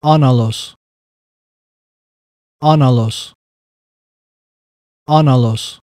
Analos Analos Analos